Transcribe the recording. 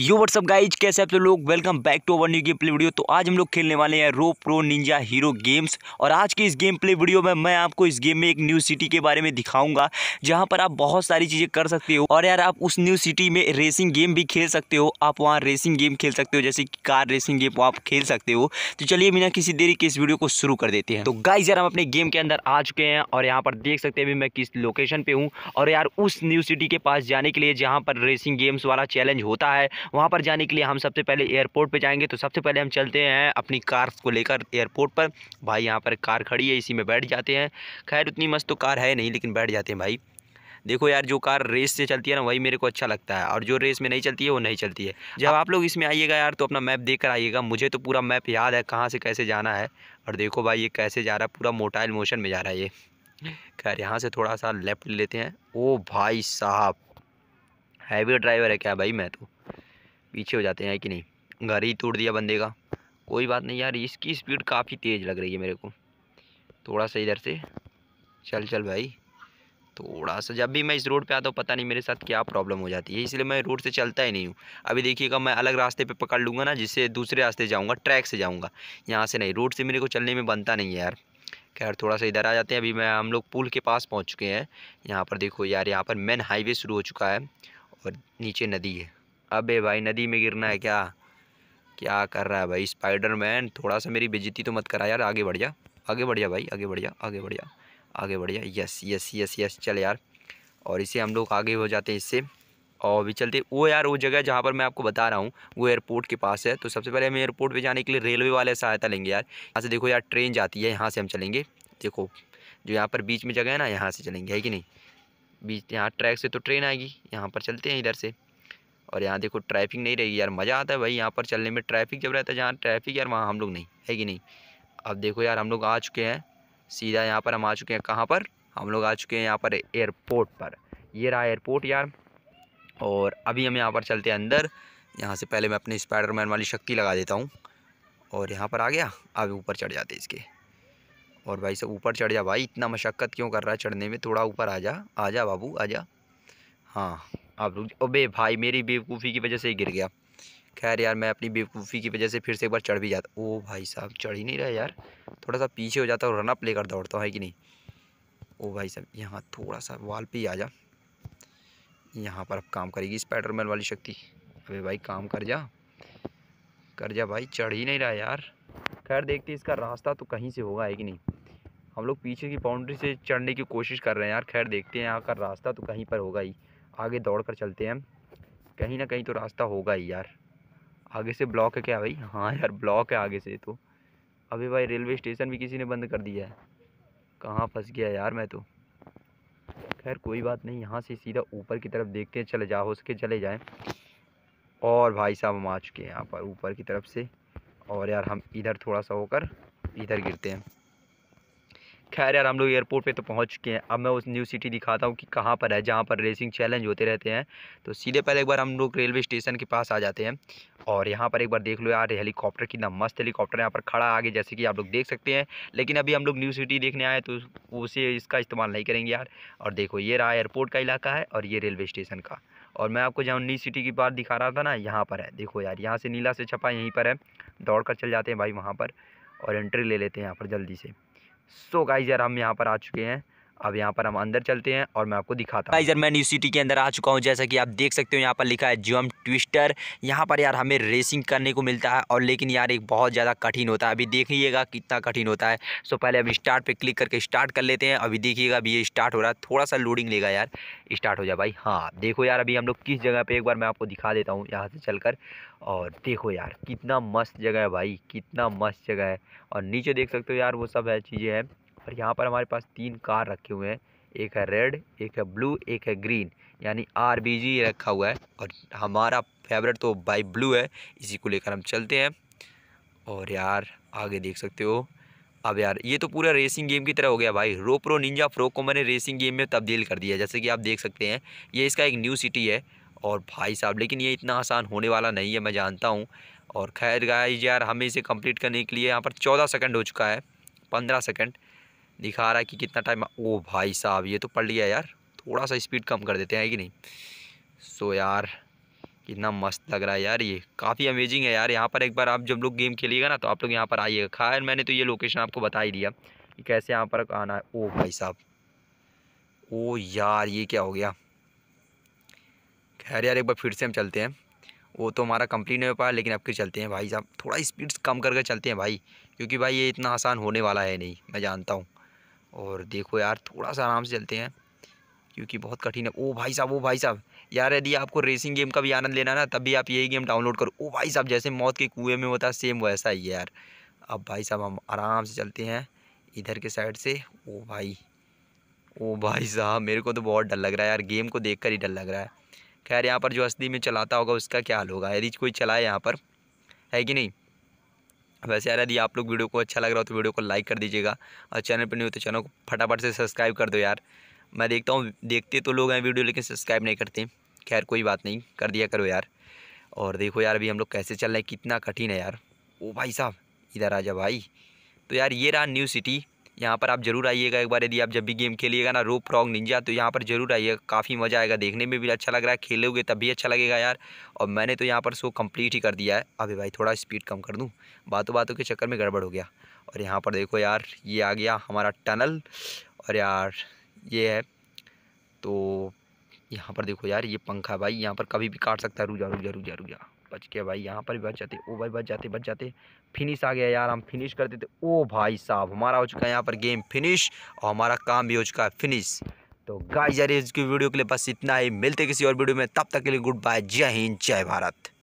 you what's up guys कैसे आप तो लोग welcome back to our new game play video तो आज हम लोग खेलने वाले हैं row pro ninja hero games और आज के इस गेम प्ले वीडियो में मैं आपको इस गेम में एक न्यू सिटी के बारे में दिखाऊंगा जहां पर आप बहुत सारी चीज़ें कर सकते हो और यार आप उस न्यू सिटी में रेसिंग गेम भी खेल सकते हो आप वहाँ रेसिंग गेम खेल सकते हो जैसे कि कार रेसिंग गेम आप खेल सकते हो तो चलिए बिना किसी देरी के इस वीडियो को शुरू कर देते हैं तो गाइज यार हम अपने गेम के अंदर आ चुके हैं और यहाँ पर देख सकते हैं मैं किस लोकेशन पर हूँ और यार उस न्यू सिटी के पास जाने के लिए जहाँ पर रेसिंग गेम्स वाला चैलेंज होता है वहाँ पर जाने के लिए हम सबसे पहले एयरपोर्ट पर जाएंगे तो सबसे पहले हम चलते हैं अपनी कार को लेकर एयरपोर्ट पर भाई यहाँ पर कार खड़ी है इसी में बैठ जाते हैं खैर उतनी मस्त तो कार है नहीं लेकिन बैठ जाते हैं भाई देखो यार जो कार रेस से चलती है ना वही मेरे को अच्छा लगता है और जो रेस में नहीं चलती है वो नहीं चलती है जब आप लोग इसमें आइएगा यार तो अपना मैप देख कर आइएगा मुझे तो पूरा मैप याद है कहाँ से कैसे जाना है और देखो भाई ये कैसे जा रहा है पूरा मोटाइल मोशन में जा रहा है ये खैर यहाँ से थोड़ा सा लेफ्ट लेते हैं ओ भाई साहब हैवी ड्राइवर है क्या भाई मैं तो पीछे हो जाते हैं कि नहीं घर ही तोड़ दिया बंदे का कोई बात नहीं यार इसकी स्पीड काफ़ी तेज़ लग रही है मेरे को थोड़ा सा इधर से चल चल भाई थोड़ा सा जब भी मैं इस रोड पे आता हूँ पता नहीं मेरे साथ क्या प्रॉब्लम हो जाती है इसलिए मैं रोड से चलता ही नहीं हूँ अभी देखिएगा मैं अलग रास्ते पे पकड़ लूँगा ना जिससे दूसरे रास्ते जाऊँगा ट्रैक से जाऊँगा यहाँ से नहीं रोड से मेरे को चलने में बनता नहीं है यार खैर थोड़ा सा इधर आ जाते हैं अभी मैं हम लोग पुल के पास पहुँच चुके हैं यहाँ पर देखो यार यहाँ पर मेन हाईवे शुरू हो चुका है और नीचे नदी है अबे भाई नदी में गिरना है क्या क्या कर रहा है भाई स्पाइडरमैन थोड़ा सा मेरी बेजती तो मत करा यार आगे बढ़ जा आगे बढ़ जा भाई आगे बढ़ जा आगे बढ़ जा आगे बढ़ जा यस यस यस यस चल यार और इसे हम लोग आगे हो जाते हैं इससे और भी चलते वो यार वो जगह जहाँ पर मैं आपको बता रहा हूँ वो एयरपोर्ट के पास है तो सबसे पहले हमें एयरपोर्ट पे जाने के लिए रेलवे वाले सहायता लेंगे यार यहाँ से देखो यार ट्रेन जाती है यहाँ से हम चलेंगे देखो जो यहाँ पर बीच में जगह है ना यहाँ से चलेंगे है कि नहीं बीच यहाँ ट्रैक से तो ट्रेन आएगी यहाँ पर चलते हैं इधर से और यहाँ देखो ट्रैफिक नहीं रहेगी यार मज़ा आता है भाई यहाँ पर चलने में ट्रैफिक जब रहता है जहाँ ट्रैफिक यार वहाँ हम लोग नहीं है कि नहीं अब देखो यार हम लोग आ चुके हैं सीधा यहाँ पर हम आ चुके हैं कहाँ पर हम लोग आ चुके हैं यहाँ पर एयरपोर्ट पर ये रहा एयरपोर्ट यार और अभी हम यहाँ पर चलते हैं अंदर यहाँ से पहले मैं अपने स्पाइडरमैन वाली शक्ति लगा देता हूँ और यहाँ पर आ गया अब ऊपर चढ़ जाते इसके और भाई सब ऊपर चढ़ जा भाई इतना मशक्क़त क्यों कर रहा है चढ़ने में थोड़ा ऊपर आ जा आ जा बाबू आ जा हाँ आप रुक अबे भाई मेरी बेवकूफ़ी की वजह से ही गिर गया खैर यार मैं अपनी बेवकूफ़ी की वजह से फिर से एक बार चढ़ भी जाता ओ भाई साहब चढ़ ही नहीं रहा यार थोड़ा सा पीछे हो जाता और रनअप लेकर दौड़ता है कि नहीं ओ भाई साहब यहाँ थोड़ा सा वाल पर ही आ जा यहाँ पर अब काम करेगी स्पाइडरमैन वाली शक्ति अबे भाई काम कर जा कर जा भाई चढ़ ही नहीं रहा यार खैर देखते इसका रास्ता तो कहीं से होगा है कि नहीं हम लोग पीछे की बाउंड्री से चढ़ने की कोशिश कर रहे हैं यार खैर देखते हैं यहाँ का रास्ता तो कहीं पर होगा ही आगे दौड़ कर चलते हैं कहीं ना कहीं तो रास्ता होगा ही यार आगे से ब्लॉक है क्या भाई हाँ यार ब्लॉक है आगे से तो अभी भाई रेलवे स्टेशन भी किसी ने बंद कर दिया है कहाँ फंस गया यार मैं तो खैर कोई बात नहीं यहाँ से सीधा ऊपर की तरफ देखते हैं चले जा हो सके चले जाएँ और भाई साहब हम आ चुके हैं यहाँ पर ऊपर की तरफ से और यार हम इधर थोड़ा सा होकर इधर गिरते हैं खैर यार हम लोग एयरपोर्ट पे तो पहुंच चुके हैं अब मैं उस न्यू सिटी दिखाता हूँ कि कहाँ पर है जहाँ पर रेसिंग चैलेंज होते रहते हैं तो सीधे पहले एक बार हम लोग रेलवे स्टेशन के पास आ जाते हैं और यहाँ पर एक बार देख लो यार हेलीकॉप्टर कितना मस्त हेलीकॉप्टर यहाँ पर खड़ा आगे जैसे कि आप लोग देख सकते हैं लेकिन अभी हम लोग न्यू सिटी देखने आए तो उसे इसका इस्तेमाल नहीं करेंगे यार और देखो ये रहा एयरपोर्ट का इलाका है और ये रेलवे स्टेशन का और मैं आपको जहाँ न्यू सिटी की बात दिखा रहा था ना यहाँ पर है देखो यार यहाँ से नीला से छपा यहीं पर है दौड़ कर चल जाते हैं भाई वहाँ पर और एंट्री ले लेते हैं यहाँ पर जल्दी से सो so गाइज यार हम यहाँ पर आ चुके हैं अब यहाँ पर हम अंदर चलते हैं और मैं आपको दिखाता हूँ इधर मैं न्यू सिटी के अंदर आ चुका हूँ जैसा कि आप देख सकते हो यहाँ पर लिखा है जम ट्विस्टर यहाँ पर यार हमें रेसिंग करने को मिलता है और लेकिन यार एक बहुत ज़्यादा कठिन होता है अभी देखिएगा कितना कठिन होता है सो पहले अभी स्टार्ट पर क्लिक करके स्टार्ट कर लेते हैं अभी देखिएगा अभी ये स्टार्ट हो रहा है थोड़ा सा लोडिंग लेगा यार स्टार्ट हो जाए भाई हाँ देखो यार अभी हम लोग किस जगह पर एक बार मैं आपको दिखा देता हूँ यहाँ से चल और देखो यार कितना मस्त जगह है भाई कितना मस्त जगह है और नीचे देख सकते हो यार वो सब है चीज़ें हैं और यहाँ पर हमारे पास तीन कार रखे हुए हैं एक है रेड एक है ब्लू एक है ग्रीन यानी आर रखा हुआ है और हमारा फेवरेट तो बाई ब्लू है इसी को लेकर हम चलते हैं और यार आगे देख सकते हो अब यार ये तो पूरा रेसिंग गेम की तरह हो गया भाई रोप्रो निंजा प्रो को मैंने रेसिंग गेम में तब्दील कर दिया जैसे कि आप देख सकते हैं ये इसका एक न्यू सिटी है और भाई साहब लेकिन ये इतना आसान होने वाला नहीं है मैं जानता हूँ और खैर गाइज यार हमें इसे कंप्लीट करने के लिए यहाँ पर चौदह सेकंड हो चुका है पंद्रह सेकंड दिखा रहा है कि कितना टाइम ओ भाई साहब ये तो पढ़ लिया यार थोड़ा सा स्पीड कम कर देते हैं कि नहीं सो यार कितना मस्त लग रहा है यार ये काफ़ी अमेजिंग है यार यहाँ पर एक बार आप जब लोग गेम खेलिएगा ना तो आप लोग यहाँ पर आइएगा खैर मैंने तो ये लोकेशन आपको बता ही दिया कि कैसे यहाँ पर आना है ओ भाई साहब ओ यार ये क्या हो गया खैर यार एक बार फिर से हम चलते हैं वो तो हमारा कंप्लीट नहीं हो पाया लेकिन अब फिर चलते हैं भाई साहब थोड़ा स्पीड कम करके चलते हैं भाई क्योंकि भाई ये इतना आसान होने वाला है नहीं मैं जानता हूँ और देखो यार थोड़ा सा आराम से चलते हैं क्योंकि बहुत कठिन है ओ भाई साहब ओ भाई साहब यार यदि आपको रेसिंग गेम का भी आनंद लेना ना तब भी आप यही गेम डाउनलोड करो ओ भाई साहब जैसे मौत के कुएं में होता है सेम वैसा ही है यार अब भाई साहब हम आराम से चलते हैं इधर के साइड से ओ भाई ओ भाई साहब मेरे को तो बहुत डर लग रहा है यार गेम को देख कर ही डर लग रहा है खैर यहाँ पर जो असली में चलाता होगा उसका क्या हाल होगा यदि कोई चलाए यहाँ पर है कि नहीं वैसे यार यदि आप लोग वीडियो को अच्छा लग रहा हो तो वीडियो को लाइक कर दीजिएगा और चैनल पर नहीं हो तो चैनल को फटाफट से सब्सक्राइब कर दो यार मैं देखता हूँ देखते तो लोग हैं वीडियो लेकिन सब्सक्राइब नहीं करते खैर कोई बात नहीं कर दिया करो यार और देखो यार अभी हम लोग कैसे चल रहे हैं कितना कठिन है यार ओ भाई साहब इधर आ जा भाई तो यार ये रहा न्यू सिटी यहाँ पर आप जरूर आइएगा एक बार यदि आप जब भी गेम खेलिएगा ना रोप रॉक निंजा तो यहाँ पर जरूर आइएगा काफ़ी मज़ा आएगा देखने में भी अच्छा लग रहा है खेलोगे तब भी अच्छा लगेगा यार और मैंने तो यहाँ पर सो कम्प्लीट ही कर दिया है अभी भाई थोड़ा स्पीड कम कर दूँ बातों बातों के चक्कर में गड़बड़ हो गया और यहाँ पर देखो यार ये आ गया हमारा टनल और यार ये है तो यहाँ पर देखो यार ये पंखा भाई यहाँ पर कभी भी काट सकता है रुझा जा रुझा रुझा जा जा बच गया भाई यहाँ पर भी बच जाते ओ भाई बच जाते बच जाते फिनिश आ गया यार हम फिनिश कर देते ओ भाई साहब हमारा हो चुका है यहाँ पर गेम फिनिश और हमारा काम भी हो चुका है फिनिश तो गाइस यार इसकी वीडियो के लिए बस इतना ही मिलते किसी और वीडियो में तब तक के लिए गुड बाय जय हिंद जय भारत